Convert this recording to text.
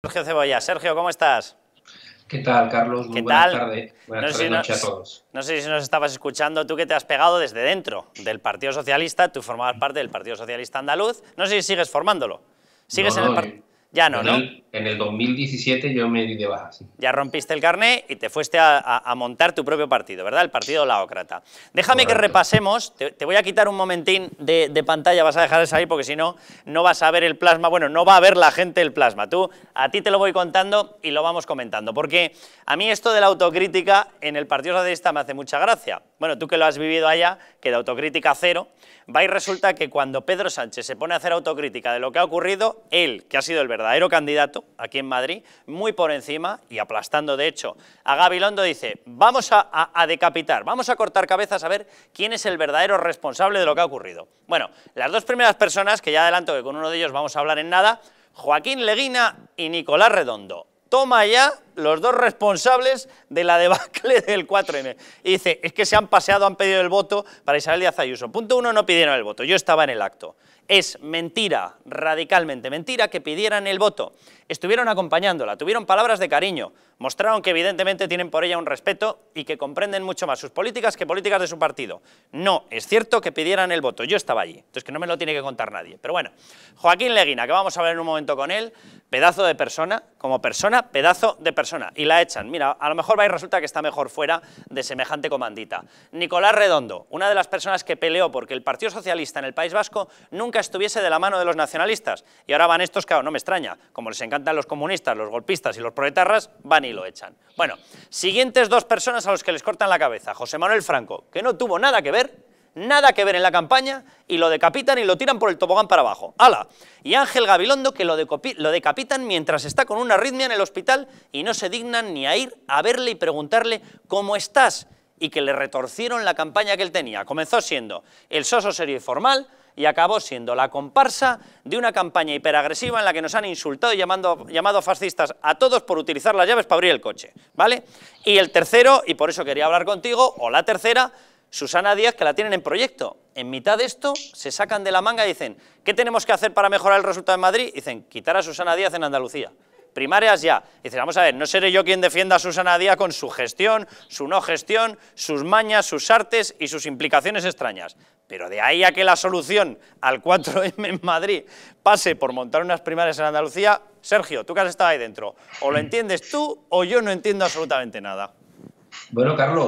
Sergio Cebolla. Sergio, ¿cómo estás? ¿Qué tal, Carlos? buenas tal? Buenas tardes, a todos. No sé si nos estabas escuchando, tú que te has pegado desde dentro del Partido Socialista, tú formabas parte del Partido Socialista Andaluz, no sé si sigues formándolo. ¿Sigues en el no, ya no, ¿no? en el 2017 yo me di de baja, Ya rompiste el carné y te fuiste a, montar tu propio partido, ¿verdad? El Partido Laócrata. Déjame que repasemos, te, voy a quitar un momentín de, pantalla, vas a dejar eso ahí porque si no, no vas a ver el plasma, bueno, no va a ver la gente el plasma. Tú, a ti te lo voy contando y lo vamos comentando, porque a mí esto de la autocrítica en el Partido Socialista me hace mucha gracia bueno, tú que lo has vivido allá, que autocrítica cero, va y resulta que cuando Pedro Sánchez se pone a hacer autocrítica de lo que ha ocurrido, él, que ha sido el verdadero candidato aquí en Madrid, muy por encima y aplastando de hecho a Gabilondo, dice, vamos a, a decapitar, vamos a cortar cabezas a ver quién es el verdadero responsable de lo que ha ocurrido. Bueno, las dos primeras personas, que ya adelanto que con uno de ellos vamos a hablar en nada, Joaquín Leguina y Nicolás Redondo. Toma ya los dos responsables de la debacle del 4M. Y dice, es que se han paseado, han pedido el voto para Isabel Díaz Ayuso. Punto uno, no pidieron el voto, yo estaba en el acto. Es mentira, radicalmente mentira, que pidieran el voto. Estuvieron acompañándola, tuvieron palabras de cariño, mostraron que evidentemente tienen por ella un respeto y que comprenden mucho más sus políticas que políticas de su partido. No, es cierto que pidieran el voto, yo estaba allí, entonces que no me lo tiene que contar nadie. Pero bueno, Joaquín Leguina, que vamos a hablar en un momento con él, pedazo de persona, como persona, pedazo de persona y la echan. Mira, a lo mejor va resulta que está mejor fuera de semejante comandita. Nicolás Redondo, una de las personas que peleó porque el Partido Socialista en el País Vasco nunca estuviese de la mano de los nacionalistas. Y ahora van estos, claro, no me extraña, como les encantan los comunistas, los golpistas y los proletarras, van y lo echan. Bueno, siguientes dos personas a los que les cortan la cabeza. José Manuel Franco, que no tuvo nada que ver nada que ver en la campaña, y lo decapitan y lo tiran por el tobogán para abajo. ¡Hala! Y Ángel Gabilondo que lo, decapitan mientras está con una arritmia en el hospital y no se dignan ni a ir a verle y preguntarle cómo estás, y que le retorcieron la campaña que él tenía. Comenzó siendo el soso serio y formal, y acabó siendo la comparsa de una campaña hiperagresiva en la que nos han insultado y llamando, llamado fascistas a todos por utilizar las llaves para abrir el coche, ¿vale? Y el tercero, y por eso quería hablar contigo, o la tercera, Susana Díaz, que la tienen en proyecto. En mitad de esto, se sacan de la manga y dicen, ¿qué tenemos que hacer para mejorar el resultado en Madrid? Dicen, quitar a Susana Díaz en Andalucía. Primarias ya. Dicen, vamos a ver, no seré yo quien defienda a Susana Díaz con su gestión, su no gestión, sus mañas, sus artes y sus implicaciones extrañas. Pero de ahí a que la solución al 4M en Madrid pase por montar unas primarias en Andalucía, Sergio, tú que has estado ahí dentro, o lo entiendes tú o yo no entiendo absolutamente nada. Bueno, Carlos,